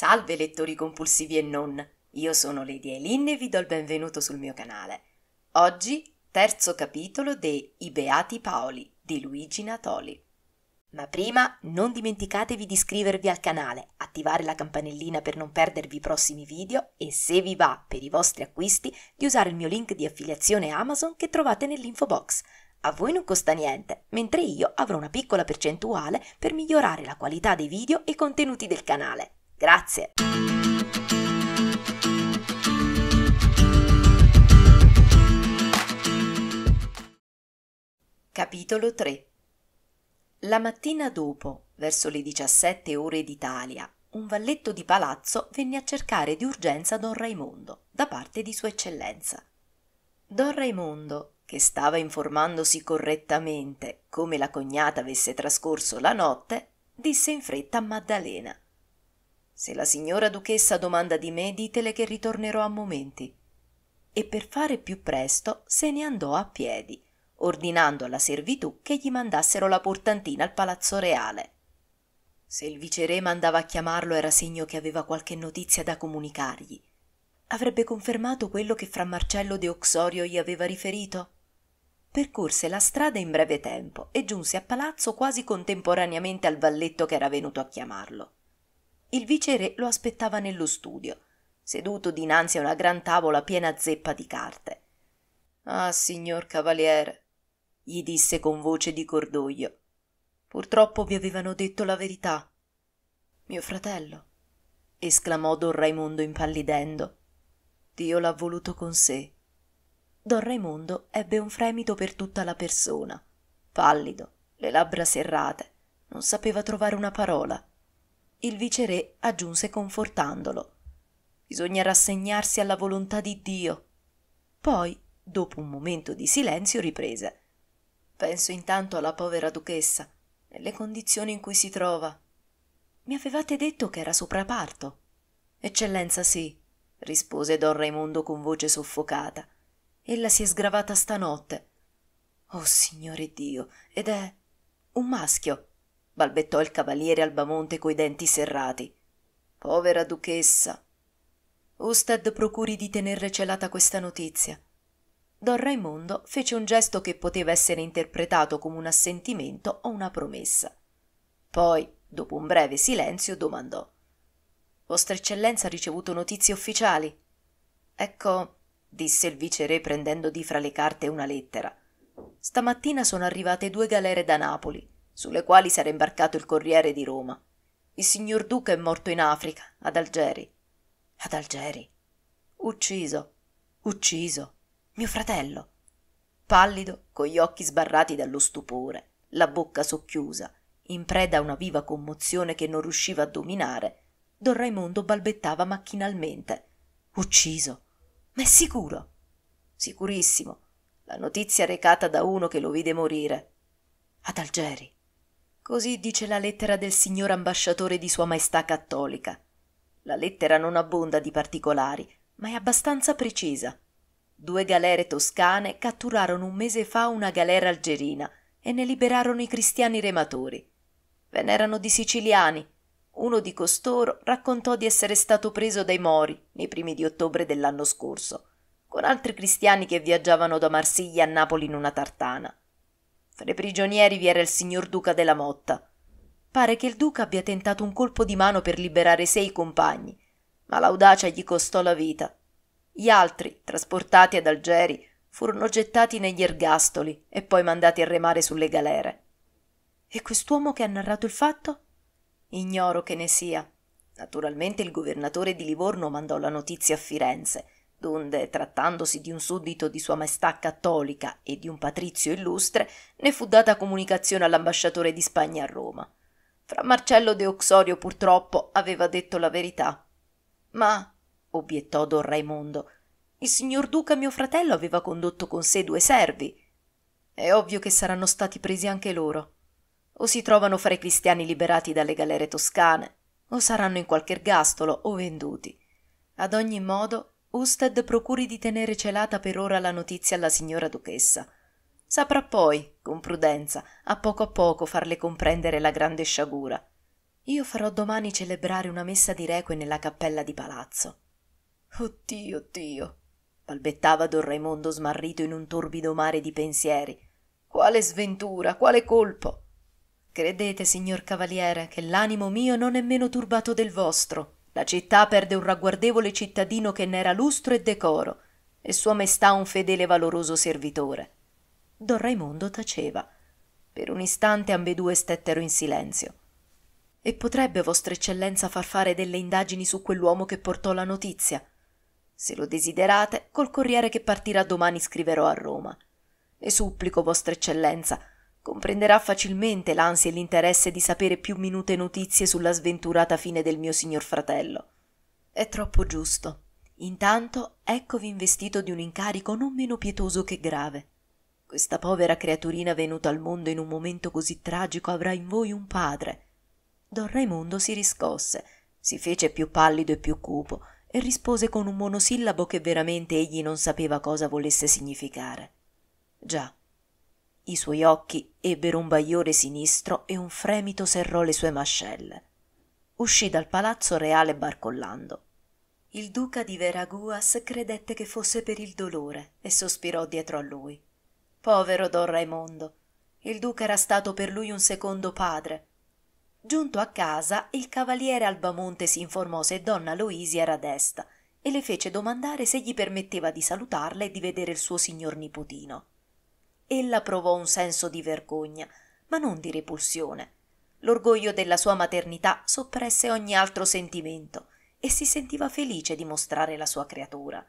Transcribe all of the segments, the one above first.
Salve lettori compulsivi e non, io sono Lady Eileen e vi do il benvenuto sul mio canale. Oggi terzo capitolo de I Beati Paoli di Luigi Natoli. Ma prima non dimenticatevi di iscrivervi al canale, attivare la campanellina per non perdervi i prossimi video e se vi va per i vostri acquisti di usare il mio link di affiliazione Amazon che trovate nell'info box. A voi non costa niente, mentre io avrò una piccola percentuale per migliorare la qualità dei video e contenuti del canale. Grazie. Capitolo 3 La mattina dopo, verso le 17 ore d'Italia, un valletto di palazzo venne a cercare di urgenza don Raimondo da parte di Sua Eccellenza. Don Raimondo, che stava informandosi correttamente come la cognata avesse trascorso la notte, disse in fretta a Maddalena se la signora duchessa domanda di me, ditele che ritornerò a momenti. E per fare più presto se ne andò a piedi, ordinando alla servitù che gli mandassero la portantina al palazzo reale. Se il viceré mandava a chiamarlo era segno che aveva qualche notizia da comunicargli. Avrebbe confermato quello che fra Marcello de Oxorio gli aveva riferito? Percorse la strada in breve tempo e giunse a palazzo quasi contemporaneamente al valletto che era venuto a chiamarlo il vicere lo aspettava nello studio, seduto dinanzi a una gran tavola piena zeppa di carte. Ah, signor cavaliere, gli disse con voce di cordoglio. Purtroppo vi avevano detto la verità. Mio fratello, esclamò don Raimondo impallidendo. Dio l'ha voluto con sé. Don Raimondo ebbe un fremito per tutta la persona, pallido, le labbra serrate, non sapeva trovare una parola il viceré aggiunse confortandolo. Bisogna rassegnarsi alla volontà di Dio. Poi, dopo un momento di silenzio, riprese. Penso intanto alla povera duchessa, nelle condizioni in cui si trova. Mi avevate detto che era sopraparto. Eccellenza sì, rispose don Raimondo con voce soffocata. Ella si è sgravata stanotte. Oh Signore Dio, ed è un maschio balbettò il cavaliere Albamonte coi denti serrati. Povera duchessa. Usted procuri di tenerle celata questa notizia. Don Raimondo fece un gesto che poteva essere interpretato come un assentimento o una promessa. Poi, dopo un breve silenzio, domandò: Vostra Eccellenza ha ricevuto notizie ufficiali? Ecco, disse il viceré prendendo di fra le carte una lettera. Stamattina sono arrivate due galere da Napoli sulle quali s'era imbarcato il Corriere di Roma. Il signor Duca è morto in Africa, ad Algeri. Ad Algeri. Ucciso. Ucciso. Mio fratello. Pallido, con gli occhi sbarrati dallo stupore, la bocca socchiusa, in preda a una viva commozione che non riusciva a dominare, don Raimondo balbettava macchinalmente. Ucciso. Ma è sicuro? Sicurissimo. La notizia recata da uno che lo vide morire. Ad Algeri. Così dice la lettera del signor ambasciatore di Sua Maestà Cattolica. La lettera non abbonda di particolari, ma è abbastanza precisa. Due galere toscane catturarono un mese fa una galera algerina e ne liberarono i cristiani rematori. Ve n'erano di siciliani. Uno di costoro raccontò di essere stato preso dai Mori nei primi di ottobre dell'anno scorso, con altri cristiani che viaggiavano da Marsiglia a Napoli in una tartana. Tra i prigionieri vi era il signor Duca della Motta. Pare che il Duca abbia tentato un colpo di mano per liberare sei compagni, ma l'audacia gli costò la vita. Gli altri, trasportati ad Algeri, furono gettati negli ergastoli e poi mandati a remare sulle galere. E quest'uomo che ha narrato il fatto? Ignoro che ne sia. Naturalmente il governatore di Livorno mandò la notizia a Firenze donde, trattandosi di un suddito di Sua Maestà Cattolica e di un patrizio illustre, ne fu data comunicazione all'ambasciatore di Spagna a Roma. Fra Marcello de Oxorio purtroppo aveva detto la verità. Ma, obiettò don Raimondo, il signor Duca mio fratello aveva condotto con sé due servi. È ovvio che saranno stati presi anche loro. O si trovano fra i cristiani liberati dalle galere toscane, o saranno in qualche ergastolo o venduti. Ad ogni modo Usted procuri di tenere celata per ora la notizia alla signora duchessa. Saprà poi, con prudenza, a poco a poco farle comprendere la grande sciagura. Io farò domani celebrare una messa di requie nella cappella di palazzo. Oddio, oddio, balbettava don Raimondo smarrito in un torbido mare di pensieri. Quale sventura, quale colpo! Credete, signor cavaliere, che l'animo mio non è meno turbato del vostro. La città perde un ragguardevole cittadino che n'era lustro e decoro, e sua maestà un fedele e valoroso servitore. Don Raimondo taceva. Per un istante ambedue stettero in silenzio. E potrebbe Vostra Eccellenza far fare delle indagini su quell'uomo che portò la notizia? Se lo desiderate, col corriere che partirà domani scriverò a Roma. E supplico, Vostra Eccellenza, Comprenderà facilmente l'ansia e l'interesse di sapere più minute notizie sulla sventurata fine del mio signor fratello. È troppo giusto. Intanto eccovi investito di un incarico non meno pietoso che grave. Questa povera creaturina venuta al mondo in un momento così tragico avrà in voi un padre. Don Raimondo si riscosse, si fece più pallido e più cupo e rispose con un monosillabo che veramente egli non sapeva cosa volesse significare. Già, i suoi occhi ebbero un bagliore sinistro e un fremito serrò le sue mascelle uscì dal palazzo reale barcollando il duca di veraguas credette che fosse per il dolore e sospirò dietro a lui povero don raimondo il duca era stato per lui un secondo padre giunto a casa il cavaliere albamonte si informò se donna luisi era desta e le fece domandare se gli permetteva di salutarla e di vedere il suo signor nipotino ella provò un senso di vergogna, ma non di repulsione. L'orgoglio della sua maternità soppresse ogni altro sentimento e si sentiva felice di mostrare la sua creatura.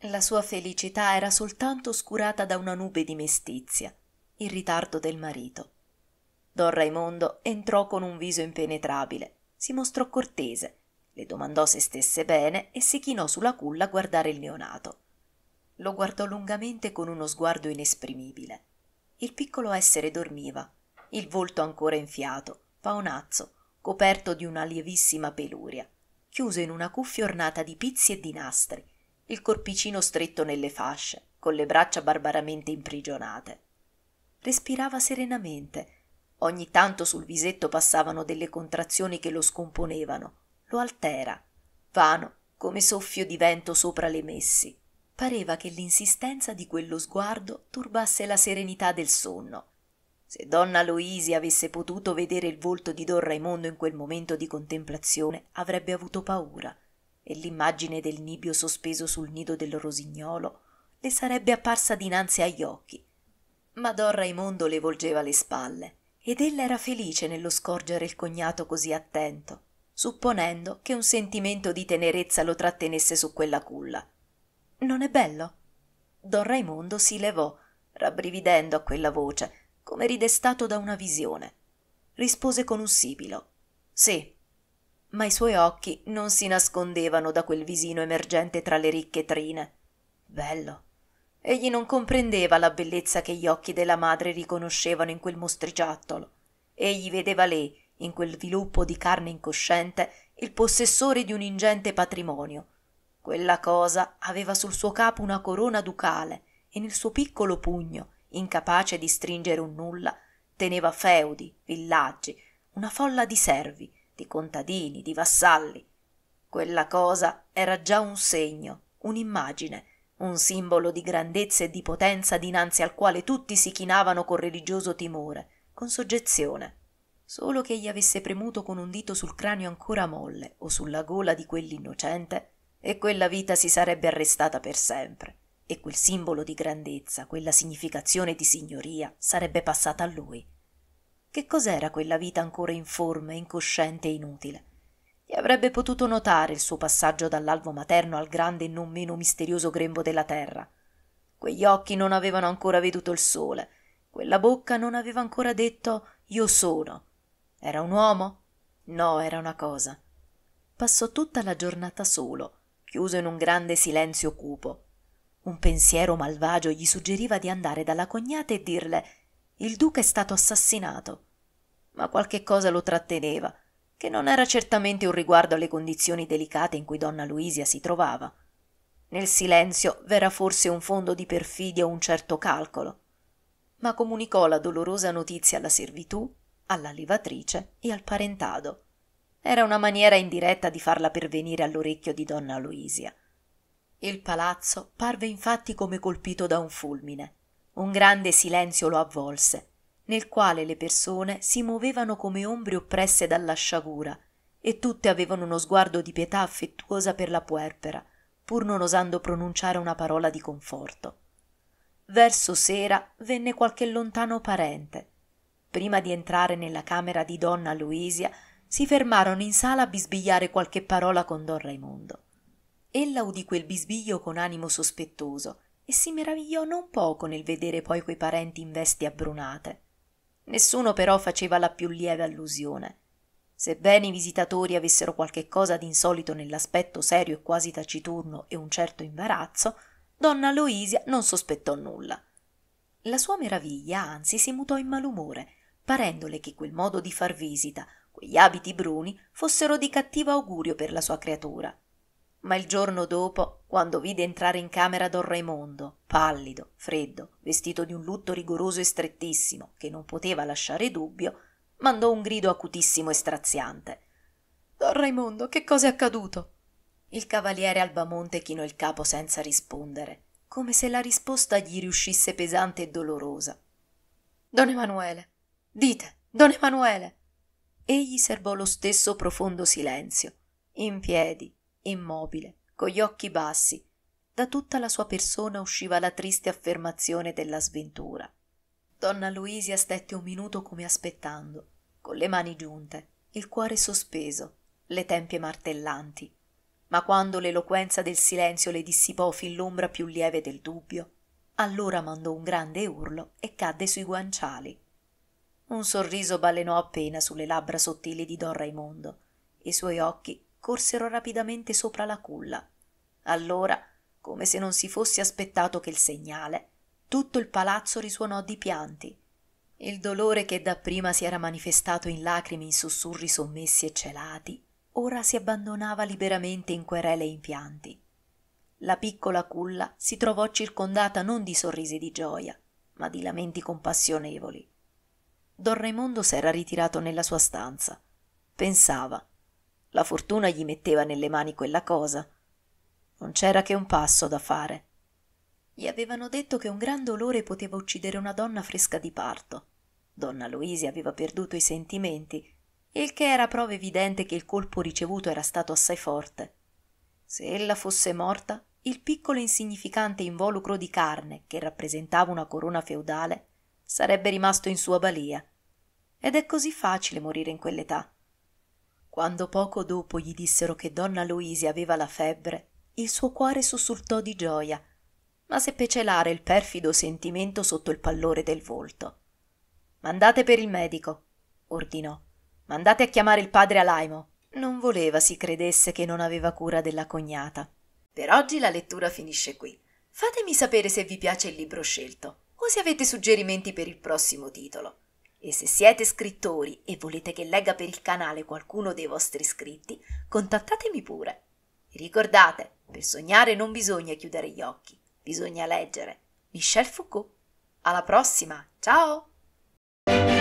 La sua felicità era soltanto oscurata da una nube di mestizia, il ritardo del marito. Don Raimondo entrò con un viso impenetrabile, si mostrò cortese, le domandò se stesse bene e si chinò sulla culla a guardare il neonato. Lo guardò lungamente con uno sguardo inesprimibile. Il piccolo essere dormiva, il volto ancora infiato, paonazzo, coperto di una lievissima peluria, chiuso in una cuffia ornata di pizzi e di nastri, il corpicino stretto nelle fasce, con le braccia barbaramente imprigionate. Respirava serenamente, ogni tanto sul visetto passavano delle contrazioni che lo scomponevano, lo altera, vano come soffio di vento sopra le messi pareva che l'insistenza di quello sguardo turbasse la serenità del sonno. Se donna Loisi avesse potuto vedere il volto di don Raimondo in quel momento di contemplazione, avrebbe avuto paura, e l'immagine del nibbio sospeso sul nido del rosignolo le sarebbe apparsa dinanzi agli occhi. Ma don Raimondo le volgeva le spalle, ed ella era felice nello scorgere il cognato così attento, supponendo che un sentimento di tenerezza lo trattenesse su quella culla. Non è bello? Don Raimondo si levò, rabbrividendo a quella voce, come ridestato da una visione. Rispose con un sibilo. Sì. Ma i suoi occhi non si nascondevano da quel visino emergente tra le ricche trine. Bello. Egli non comprendeva la bellezza che gli occhi della madre riconoscevano in quel mostriciattolo. Egli vedeva lei, in quel viluppo di carne incosciente, il possessore di un ingente patrimonio, quella cosa aveva sul suo capo una corona ducale e nel suo piccolo pugno incapace di stringere un nulla teneva feudi villaggi una folla di servi di contadini di vassalli quella cosa era già un segno un'immagine un simbolo di grandezza e di potenza dinanzi al quale tutti si chinavano con religioso timore con soggezione solo che gli avesse premuto con un dito sul cranio ancora molle o sulla gola di quell'innocente e quella vita si sarebbe arrestata per sempre e quel simbolo di grandezza, quella significazione di signoria sarebbe passata a lui. Che cos'era quella vita ancora informe, incosciente e inutile? E avrebbe potuto notare il suo passaggio dall'alvo materno al grande e non meno misterioso grembo della terra. Quegli occhi non avevano ancora veduto il sole, quella bocca non aveva ancora detto io sono. Era un uomo? No, era una cosa. Passò tutta la giornata solo, chiuso in un grande silenzio cupo. Un pensiero malvagio gli suggeriva di andare dalla cognata e dirle il duca è stato assassinato. Ma qualche cosa lo tratteneva, che non era certamente un riguardo alle condizioni delicate in cui donna Luisia si trovava. Nel silenzio v'era forse un fondo di perfidia o un certo calcolo. Ma comunicò la dolorosa notizia alla servitù, alla levatrice e al parentado era una maniera indiretta di farla pervenire all'orecchio di donna Luisia. Il palazzo parve infatti come colpito da un fulmine. Un grande silenzio lo avvolse, nel quale le persone si muovevano come ombre oppresse dalla sciagura, e tutte avevano uno sguardo di pietà affettuosa per la puerpera, pur non osando pronunciare una parola di conforto. Verso sera venne qualche lontano parente. Prima di entrare nella camera di donna Luisia si fermarono in sala a bisbigliare qualche parola con don Raimondo. Ella udì quel bisbiglio con animo sospettoso e si meravigliò non poco nel vedere poi quei parenti in vesti abbrunate. Nessuno però faceva la più lieve allusione. Sebbene i visitatori avessero qualche cosa d'insolito nell'aspetto serio e quasi taciturno e un certo imbarazzo, donna Luisia non sospettò nulla. La sua meraviglia anzi si mutò in malumore, parendole che quel modo di far visita, quegli abiti bruni fossero di cattivo augurio per la sua creatura. Ma il giorno dopo, quando vide entrare in camera don Raimondo, pallido, freddo, vestito di un lutto rigoroso e strettissimo, che non poteva lasciare dubbio, mandò un grido acutissimo e straziante. Don Raimondo, che cosa è accaduto? Il cavaliere Albamonte chinò il capo senza rispondere, come se la risposta gli riuscisse pesante e dolorosa. Don Emanuele, dite, don Emanuele, egli serbò lo stesso profondo silenzio in piedi immobile con gli occhi bassi da tutta la sua persona usciva la triste affermazione della sventura donna Luisa stette un minuto come aspettando con le mani giunte il cuore sospeso le tempie martellanti ma quando l'eloquenza del silenzio le dissipò fin l'ombra più lieve del dubbio allora mandò un grande urlo e cadde sui guanciali un sorriso balenò appena sulle labbra sottili di don Raimondo. I suoi occhi corsero rapidamente sopra la culla. Allora, come se non si fosse aspettato che il segnale, tutto il palazzo risuonò di pianti. Il dolore che dapprima si era manifestato in lacrime, in sussurri sommessi e celati, ora si abbandonava liberamente in querele e in pianti. La piccola culla si trovò circondata non di sorrisi di gioia, ma di lamenti compassionevoli don Raimondo s'era ritirato nella sua stanza. Pensava. La fortuna gli metteva nelle mani quella cosa. Non c'era che un passo da fare. Gli avevano detto che un gran dolore poteva uccidere una donna fresca di parto. Donna Luisi aveva perduto i sentimenti, il che era prova evidente che il colpo ricevuto era stato assai forte. Se ella fosse morta, il piccolo e insignificante involucro di carne che rappresentava una corona feudale sarebbe rimasto in sua balia. Ed è così facile morire in quell'età. Quando poco dopo gli dissero che donna Luisi aveva la febbre, il suo cuore sussultò di gioia, ma seppe celare il perfido sentimento sotto il pallore del volto. Mandate per il medico, ordinò. Mandate a chiamare il padre Alaimo. Non voleva si credesse che non aveva cura della cognata. Per oggi la lettura finisce qui. Fatemi sapere se vi piace il libro scelto se avete suggerimenti per il prossimo titolo. E se siete scrittori e volete che legga per il canale qualcuno dei vostri iscritti, contattatemi pure. Ricordate, per sognare non bisogna chiudere gli occhi, bisogna leggere. Michel Foucault. Alla prossima, ciao!